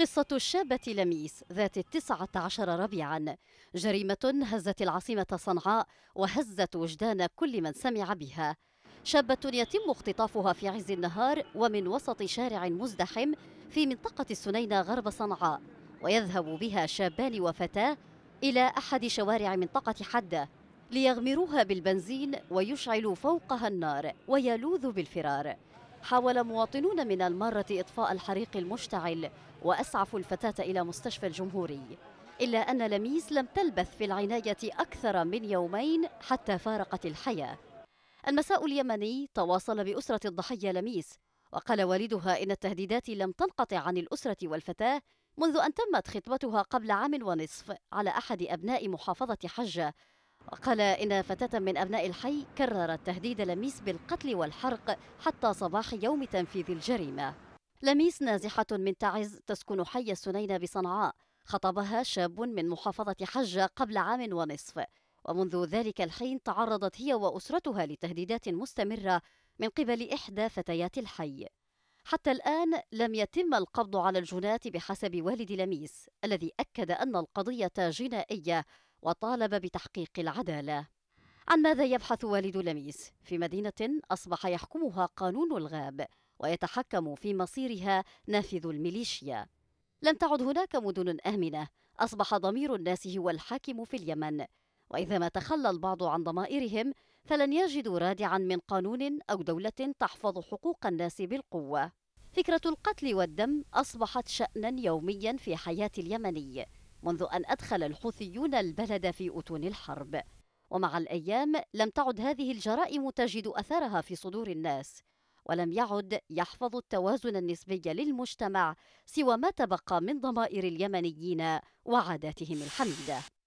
قصة الشابة لميس ذات التسعة عشر ربيعا جريمة هزت العاصمة صنعاء وهزت وجدان كل من سمع بها شابة يتم اختطافها في عز النهار ومن وسط شارع مزدحم في منطقة السنينة غرب صنعاء ويذهب بها شابان وفتاة إلى أحد شوارع منطقة حدة ليغمروها بالبنزين ويشعلوا فوقها النار ويلوذ بالفرار حاول مواطنون من المارة إطفاء الحريق المشتعل وأسعفوا الفتاة إلى مستشفى الجمهوري إلا أن لميس لم تلبث في العناية أكثر من يومين حتى فارقت الحياة المساء اليمني تواصل بأسرة الضحية لميس وقال والدها إن التهديدات لم تنقطع عن الأسرة والفتاة منذ أن تمت خطبتها قبل عام ونصف على أحد أبناء محافظة حجة قال إن فتاة من أبناء الحي كررت تهديد لميس بالقتل والحرق حتى صباح يوم تنفيذ الجريمة لميس نازحة من تعز تسكن حي السنينة بصنعاء خطبها شاب من محافظة حجة قبل عام ونصف ومنذ ذلك الحين تعرضت هي وأسرتها لتهديدات مستمرة من قبل إحدى فتيات الحي حتى الآن لم يتم القبض على الجناة بحسب والد لميس الذي أكد أن القضية جنائية وطالب بتحقيق العدالة عن ماذا يبحث والد لميس في مدينة أصبح يحكمها قانون الغاب ويتحكم في مصيرها نافذ الميليشيا لم تعد هناك مدن آمنة أصبح ضمير الناس هو الحاكم في اليمن وإذا ما تخلى البعض عن ضمائرهم فلن يجدوا رادعا من قانون أو دولة تحفظ حقوق الناس بالقوة فكرة القتل والدم أصبحت شأنا يوميا في حياة اليمني منذ أن أدخل الحوثيون البلد في أتون الحرب ومع الأيام لم تعد هذه الجرائم تجد أثرها في صدور الناس ولم يعد يحفظ التوازن النسبي للمجتمع سوى ما تبقى من ضمائر اليمنيين وعاداتهم الحميده